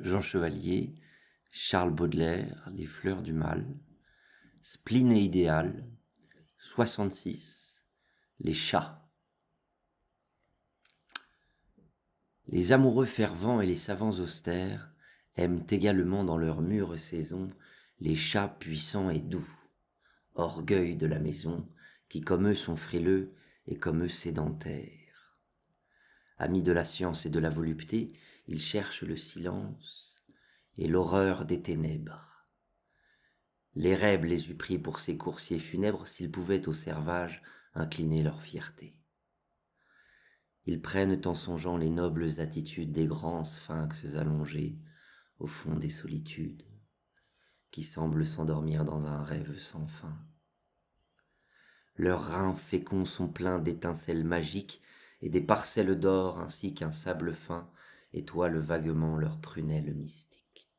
Jean Chevalier, Charles Baudelaire, Les Fleurs du Mal, Spleen et Idéal, 66, Les Chats. Les amoureux fervents et les savants austères aiment également dans leur mûre saison les chats puissants et doux, orgueil de la maison, qui comme eux sont frileux et comme eux sédentaires. Amis de la science et de la volupté, ils cherchent le silence et l'horreur des ténèbres. Les rêves les eût pris pour ses coursiers funèbres s'ils pouvaient au servage incliner leur fierté. Ils prennent en songeant les nobles attitudes des grands sphinx allongés au fond des solitudes, qui semblent s'endormir dans un rêve sans fin. Leurs reins féconds sont pleins d'étincelles magiques et des parcelles d'or ainsi qu'un sable fin étoilent vaguement leurs prunelles mystiques.